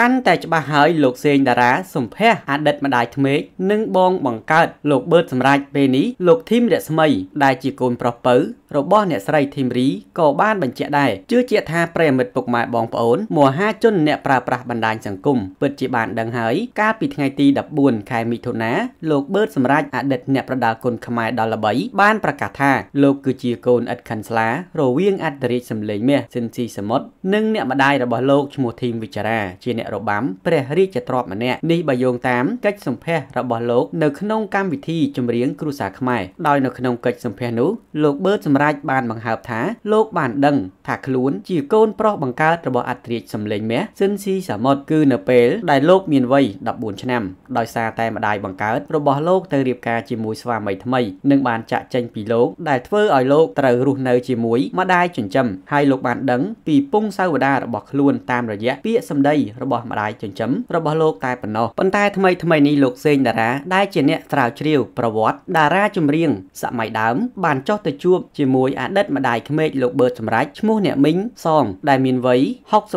កាន់តែច្បាស់ហើយលោកសេងតារាសំភះអតីតម្ដាយក្មេកនិងបងបង្កើតលោកបឺតសម្រាប់ពេលនេះលោកធីមរស្មីដែលជាកូនប្រុសពៅរបស់ អ្នកស្រីធីមរីក៏បានបញ្ជាក់ដែរជឿជាក់ថាប្រិមិត្តពុកម៉ែបងប្អូនមហាជនអ្នកប្រើប្រាស់បណ្ដាញសង្គមពិតជាបានដឹងហើយកាលពីថ្ងៃទី14ខែមិថុនាលោកបឺតសម្រាប់អតីតអ្នកប្រដាល់គុនខ្មែរដល់ល្បីបានប្រកាសថាលោកគឺជាកូនឥតខិនស្លារវាងអត្តរាជសម្លេងមាសស៊ិនស៊ីសមុទ្រនិង អ្នកម្ដាយរបស់លោកឈ្មោះធីមវិចារាជាអ្នករបាំព្រះរាជទ្រព្យម្នាក់នេះបើយោងតាមកិច្ចសម្ភាសរបស់លោកនៅក្នុងកម្មវិធីចម្រៀងគ្រួសារខ្មែរដោយនៅក្នុងកិច្ចសម្ភាសនោះលោកបឺតសម្រេចបានបង្ហើបថាលោកបានដឹងថាខ្លួន ជាកូនប្រុសបង្កើតរបស់អធិរាជសំលេងមាសស៊ិនស៊ីសាមុតគឺនៅពេលដែលលោកមានវ័យ14ឆ្នាំដោយសារតែម្ដាយបង្កើតរបស់លោកទៅរៀបការជាមួយស្វាមីថ្មីនិងបានចាក់ចែងពីលោកដែលធ្វើឲ្យលោកត្រូវរស់នៅជាមួយម្ដាយចិញ្ចឹមហើយលោកបានដឹងពីពងសាវតារបស់ខ្លួនតាមរយៈពាក្យសម្ដីរបស់របស់ម្ដាយចិញ្ចឹមរបស់លោកតែប៉ុណ្ណោះប៉ុន្តែថ្មីថ្មីនេះលោកសេងតារាដែលជាអ្នកស្រាវជ្រាវប្រវត្តិតារាចម្រៀងសម័យដើមបានចុះទៅជួបជាមួយអតីតម្ដាយក្មេកលោកបឺតសម្រេចឈ្មោះអ្នកមីងសងដែលមានវ័យ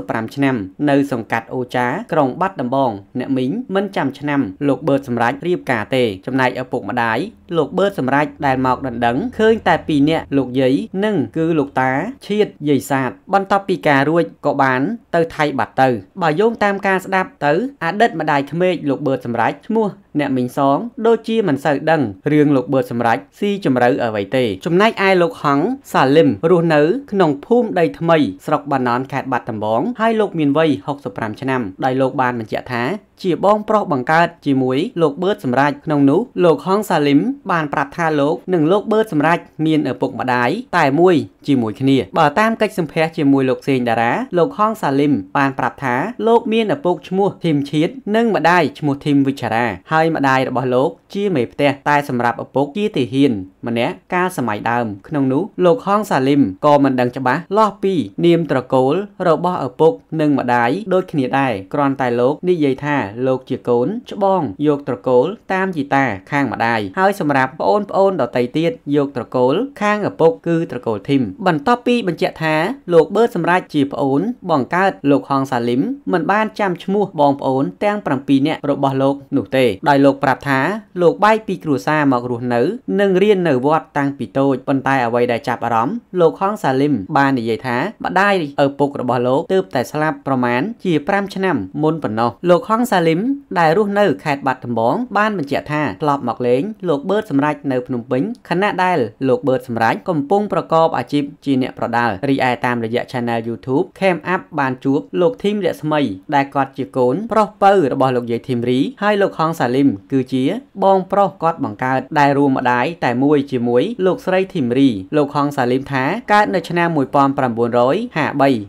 65ឆ្នាំ នៅសង្កាត់អូចាក្រុងបាត់ដំបង អ្នកមីងមិនចាំឆ្នាំលោកបឺតសម្រេចរៀបការទេចំណែកឪពុកម្ដាយលោកបឺតសម្រេចដែលមកដណ្ដឹងឃើញតែពីរនាក់លោកយាយនិងគឺលោកតាឈៀតយាយសាទបន្ទាប់ពីការរួចក៏បានទៅថៃបាត់ទៅ បើយោងតាមតាមការស្ដាប់ទៅអតីតម្ដាយក្មេកលោកបឺតសម្រេចឈ្មោះអ្នកមីងសងដូចជាមិនសូវដឹងរឿងលោកបឺតសម្រាប់ស៊ីជម្រៅអ្វីទេចំណែកឯលោកហងសាលឹមរស់នៅ ក្នុងភូមិដីថ្មីស្រុកបាណនខេត្តបាត់ដំបងហើយលោកមានវ័យ65ឆ្នាំដោយលោកបានបញ្ជាក់ថា ជាបងប្រុសបង្កើតជាមួយលោកបឺតសម្រេចក្នុងនោះលោកហងសាលីមបានប្រាប់ថាលោកនិងលោកបឺតសម្រេចមានឪពុកម្ដាយតែមួយជាមួយគ្នាបើតាមកិច្ចសម្ភារជាមួយលោកសេងតារាលោកហងសាលីមបានប្រាប់ថាលោកមានឪពុកឈ្មោះធីមឈៀតនិងម្ដាយឈ្មោះធីមវិចារាហើយយម្ដាយរបស់លោកជាមេផ្ទះតែសម្រាប់ឪពុកជាទាហានម្នាក់កាលសម័យដើមក្នុងនោះលោកហងសាលីមក៏មិនដឹងច្បាស់លាស់ពីនាមត្រកូលរបស់ឪពុកនិងម្ដាយដូចគ្នាដែរគ្រាន់តែលោកនិយាយថាលោកជាកូនច្បងយកត្រកូលតាមជីតាខាងម្ដាយហើយសម្រាប់ប្អូនប្អូនដតីទៀតយកត្រកូលខាងឪពុកគឺត្រកូលធីមបន្ទាប់ពីបញ្ជាក់ថាលោកបឺតសម្រាប់ជាប្អូនបង្កើតលោកហងសាលីមមិនបានចាំឈ្មោះបងប្អូនទាំង7នាក់របស់លោកនោះទេដោយដោយលោកប្រាប់ថាលោកបែកពីគ្រួសារមករស់នៅ និងរៀននៅវត្តតាំងពីតូចប៉ុន្តែអ្វីដែលចាប់អារម្មណ៍លោកហងសាលីមបាននិយាយថាម្ដាយឪពុករបស់លោកទើបតែស្លាប់ប្រមាណជា5ឆ្នាំមុនប៉ុណ្ណោះលោកហងសាលីមដែលរស់នៅខេត្តបាត់ដំបង បានបញ្ជាក់ថាធ្លាប់មកលេង លោកបឺតសម្រេចនៅភ្នំពេញខណៈដែលលោកបឺតសម្រេចកំពុងប្រកបអាជីពជាអ្នកប្រដាល់រីឯតាមរយៈ Channel YouTube Cam Up បានជួបលោកធីមរស្មីដែលគាត់ជាកូនប្រុសពៅរបស់លោកយាយធីមរីហើយលោកហងសាលីមមគឺជា បងប្រុសគាត់បង្កើតដែលរួមម្ដាយតែមួយជាមួយ លោកស្រីធីមរី លោកខងសាលីមថាកើតនៅឆ្នាំ1953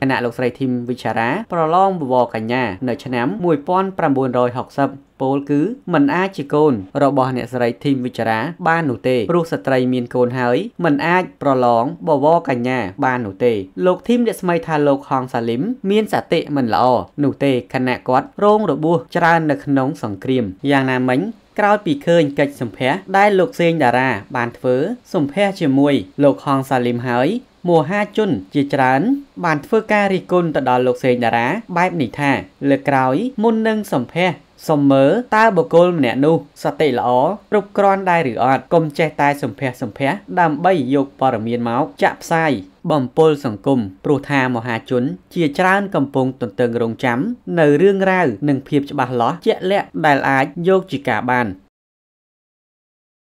ខណៈលោកស្រីធីមវិចារា ប្រឡងបវរកញ្ញានៅឆ្នាំ1960ពោលគឺមិនអាចជាកូនរបស់អ្នកស្រីធីមវិចារាបាននោះទេព្រោះស្ត្រីមានកូនហើយមិនអាចប្រឡងបវរកញ្ញា បាននោះទេលោកធីមអ្នកស្មីថាលោកហងសាលីមមានសតិមិនល្អនោះទេខណៈគាត់រងរបួសច្រើននៅក្នុងសង្គ្រាមយ៉ាងណាមិញក្រោយពីឃើញកិច្ចសម្ភារដែលលោកសេងតារា បានធ្វើសម្ភារជាមួយ លោកហងសាលីមហើយមោហាជនជាច្រើនបានធ្វើការរិះគន់ទៅដល់លោកសេងតារាបែបនេះថាលើក្រោយមុននឹងសម្ភារសុំមើលតើបុគ្គលម្នាក់នោះសតិល្អគ្រប់គ្រាន់ដែរឬអត់កុំចេះតែសម្ភះសម្ភះដើម្បីយកព័ត៌មានមកចាក់ផ្សាយបំពល់សង្គមព្រោះថាមហាជនជាច្រើន កំពុងទន្ទឹងរង់ចាំនៅរឿងរ៉ាវនិងភាពច្បាស់លាស់ជាក់លាក់ដែលអាចយកជាការបាន